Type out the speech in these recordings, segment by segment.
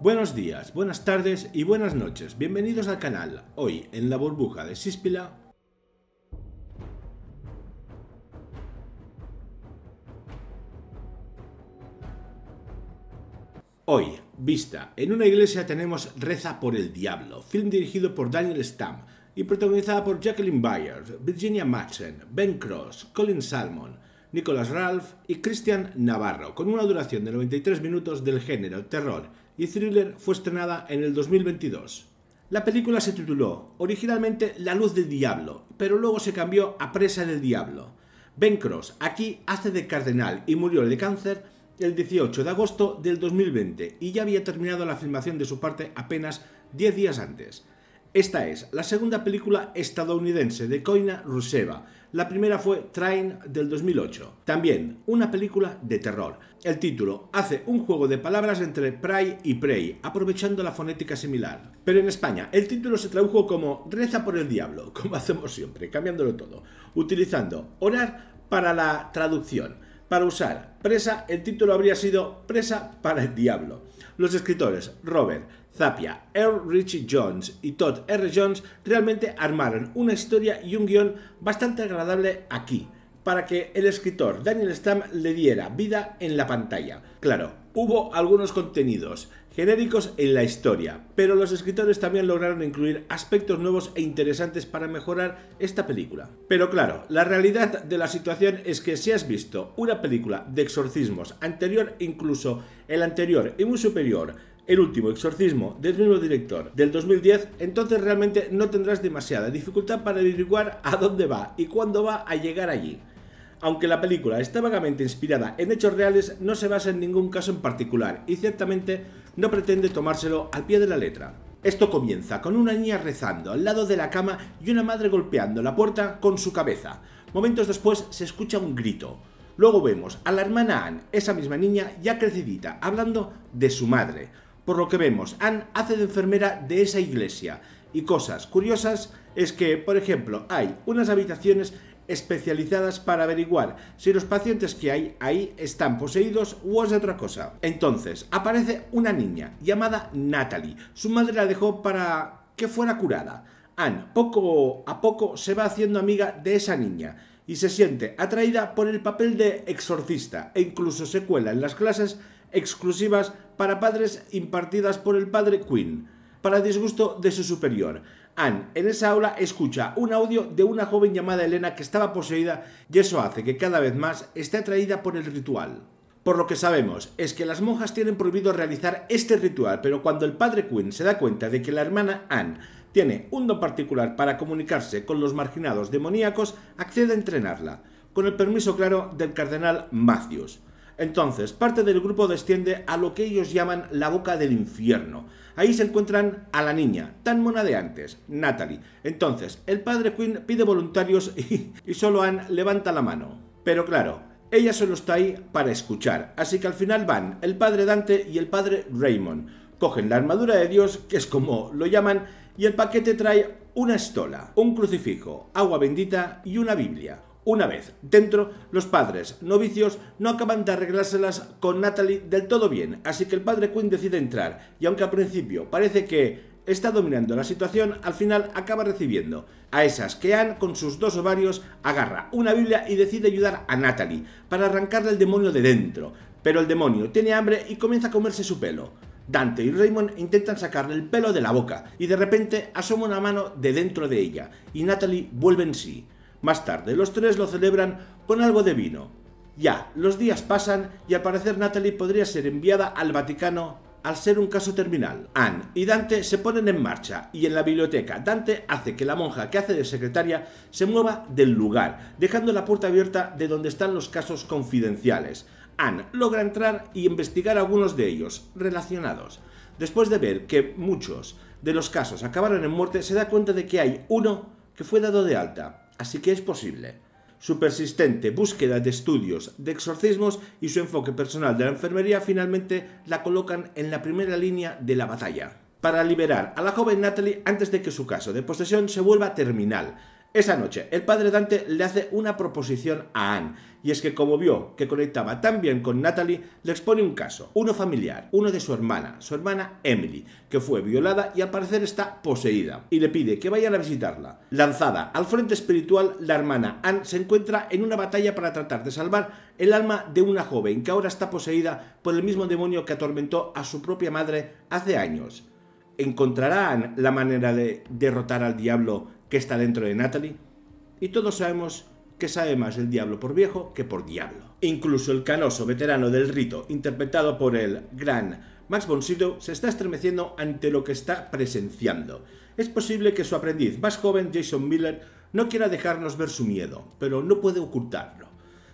Buenos días, buenas tardes y buenas noches. Bienvenidos al canal. Hoy en la burbuja de Síspila. Hoy, vista, en una iglesia tenemos Reza por el Diablo, film dirigido por Daniel Stamm y protagonizada por Jacqueline Byers, Virginia Madsen, Ben Cross, Colin Salmon, Nicholas Ralph y Christian Navarro, con una duración de 93 minutos del género terror y Thriller fue estrenada en el 2022. La película se tituló originalmente La luz del diablo, pero luego se cambió a Presa del diablo. Ben Cross aquí hace de cardenal y murió de cáncer el 18 de agosto del 2020 y ya había terminado la filmación de su parte apenas 10 días antes. Esta es la segunda película estadounidense de Koina Ruseva. La primera fue Train del 2008. También una película de terror. El título hace un juego de palabras entre pray y prey, aprovechando la fonética similar. Pero en España, el título se tradujo como reza por el diablo, como hacemos siempre, cambiándolo todo, utilizando orar para la traducción. Para usar presa, el título habría sido presa para el diablo. Los escritores Robert Zapia, Earl Richie Jones y Todd R. Jones realmente armaron una historia y un guión bastante agradable aquí para que el escritor Daniel Stam le diera vida en la pantalla. Claro, hubo algunos contenidos genéricos en la historia, pero los escritores también lograron incluir aspectos nuevos e interesantes para mejorar esta película. Pero claro, la realidad de la situación es que si has visto una película de exorcismos anterior, incluso el anterior y muy superior, el último exorcismo del mismo director del 2010, entonces realmente no tendrás demasiada dificultad para averiguar a dónde va y cuándo va a llegar allí. Aunque la película está vagamente inspirada en hechos reales, no se basa en ningún caso en particular y ciertamente no pretende tomárselo al pie de la letra. Esto comienza con una niña rezando al lado de la cama y una madre golpeando la puerta con su cabeza. Momentos después se escucha un grito. Luego vemos a la hermana Ann, esa misma niña ya crecidita, hablando de su madre. Por lo que vemos, Anne hace de enfermera de esa iglesia. Y cosas curiosas es que, por ejemplo, hay unas habitaciones especializadas para averiguar si los pacientes que hay ahí están poseídos o es otra cosa. Entonces, aparece una niña llamada Natalie. Su madre la dejó para que fuera curada. Anne poco a poco se va haciendo amiga de esa niña y se siente atraída por el papel de exorcista e incluso se cuela en las clases exclusivas para padres impartidas por el padre Quinn, para disgusto de su superior. Anne en esa aula escucha un audio de una joven llamada Elena que estaba poseída y eso hace que cada vez más esté atraída por el ritual. Por lo que sabemos es que las monjas tienen prohibido realizar este ritual, pero cuando el padre Quinn se da cuenta de que la hermana Anne tiene un don particular para comunicarse con los marginados demoníacos, accede a entrenarla, con el permiso claro del cardenal Matthews. Entonces, parte del grupo desciende a lo que ellos llaman la boca del infierno. Ahí se encuentran a la niña, tan mona de antes, Natalie. Entonces, el padre Quinn pide voluntarios y, solo Anne levanta la mano. Pero claro, ella solo está ahí para escuchar, así que al final van el padre Dante y el padre Raymond. Cogen la armadura de Dios, que es como lo llaman, y el paquete trae una estola, un crucifijo, agua bendita y una Biblia. Una vez dentro, los padres novicios no acaban de arreglárselas con Natalie del todo bien, así que el padre Quinn decide entrar, y aunque al principio parece que está dominando la situación, al final acaba recibiendo a esas que han, con sus dos ovarios, agarra una Biblia y decide ayudar a Natalie para arrancarle el demonio de dentro. Pero el demonio tiene hambre y comienza a comerse su pelo. Dante y Raymond intentan sacarle el pelo de la boca y de repente asoma una mano de dentro de ella y Natalie vuelve en sí. Más tarde, los tres lo celebran con algo de vino. Ya, los días pasan y al parecer Natalie podría ser enviada al Vaticano al ser un caso terminal. Anne y Dante se ponen en marcha y en la biblioteca Dante hace que la monja que hace de secretaria se mueva del lugar, dejando la puerta abierta de donde están los casos confidenciales. Anne logra entrar y investigar algunos de ellos relacionados. Después de ver que muchos de los casos acabaron en muerte, se da cuenta de que hay uno que fue dado de alta, Así que es posible. Su persistente búsqueda de estudios de exorcismos y su enfoque personal de la enfermería finalmente la colocan en la primera línea de la batalla. Para liberar a la joven Natalie antes de que su caso de posesión se vuelva terminal, esa noche, el padre Dante le hace una proposición a Anne, y es que como vio que conectaba tan bien con Natalie, le expone un caso, uno familiar, uno de su hermana, su hermana Emily, que fue violada y al parecer está poseída, y le pide que vayan a visitarla. Lanzada al frente espiritual, la hermana Anne se encuentra en una batalla para tratar de salvar el alma de una joven que ahora está poseída por el mismo demonio que atormentó a su propia madre hace años encontrarán la manera de derrotar al diablo que está dentro de Natalie. Y todos sabemos que sabe más el diablo por viejo que por diablo. Incluso el canoso veterano del rito, interpretado por el gran Max Bonsido, se está estremeciendo ante lo que está presenciando. Es posible que su aprendiz más joven, Jason Miller, no quiera dejarnos ver su miedo, pero no puede ocultarlo.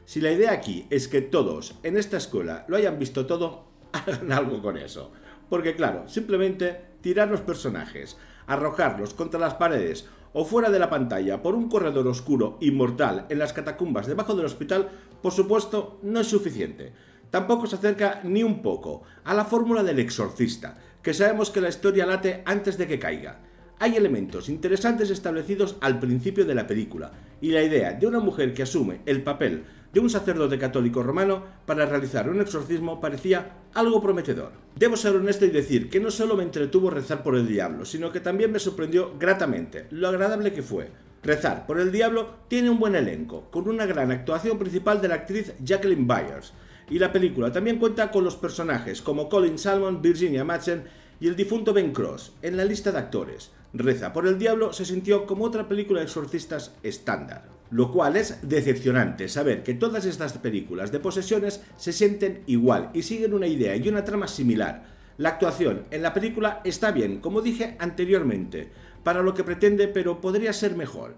Si la idea aquí es que todos en esta escuela lo hayan visto todo, hagan algo con eso. Porque claro, simplemente tirar los personajes, arrojarlos contra las paredes o fuera de la pantalla por un corredor oscuro y mortal en las catacumbas debajo del hospital, por supuesto, no es suficiente. Tampoco se acerca ni un poco a la fórmula del exorcista, que sabemos que la historia late antes de que caiga. Hay elementos interesantes establecidos al principio de la película, y la idea de una mujer que asume el papel de un sacerdote católico romano para realizar un exorcismo parecía algo prometedor. Debo ser honesto y decir que no solo me entretuvo rezar por el diablo, sino que también me sorprendió gratamente lo agradable que fue. Rezar por el diablo tiene un buen elenco, con una gran actuación principal de la actriz Jacqueline Byers, y la película también cuenta con los personajes como Colin Salmon, Virginia Madsen y el difunto Ben Cross en la lista de actores. Reza por el Diablo se sintió como otra película de exorcistas estándar lo cual es decepcionante saber que todas estas películas de posesiones se sienten igual y siguen una idea y una trama similar. La actuación en la película está bien, como dije anteriormente, para lo que pretende, pero podría ser mejor.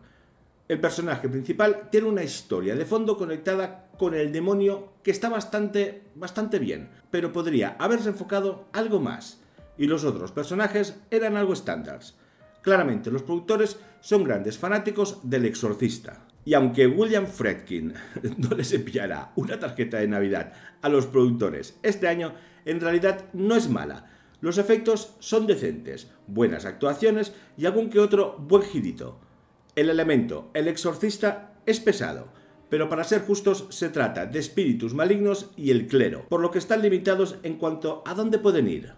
El personaje principal tiene una historia de fondo conectada con el demonio que está bastante, bastante bien, pero podría haberse enfocado algo más. Y los otros personajes eran algo estándar. Claramente los productores son grandes fanáticos del exorcista. Y aunque William Fredkin no les enviará una tarjeta de Navidad a los productores este año, en realidad no es mala. Los efectos son decentes, buenas actuaciones y algún que otro buen girito. El elemento, el exorcista, es pesado, pero para ser justos se trata de espíritus malignos y el clero, por lo que están limitados en cuanto a dónde pueden ir.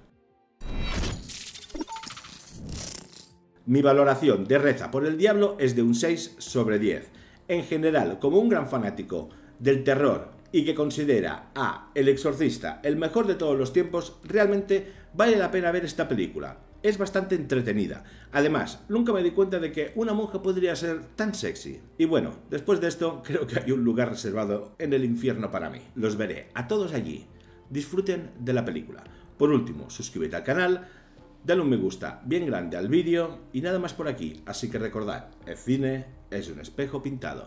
Mi valoración de Reza por el Diablo es de un 6 sobre 10 en general como un gran fanático del terror y que considera a El Exorcista el mejor de todos los tiempos, realmente vale la pena ver esta película. Es bastante entretenida. Además, nunca me di cuenta de que una monja podría ser tan sexy. Y bueno, después de esto, creo que hay un lugar reservado en el infierno para mí. Los veré a todos allí. Disfruten de la película. Por último, suscríbete al canal, dale un me gusta bien grande al vídeo y nada más por aquí. Así que recordad, el cine es un espejo pintado.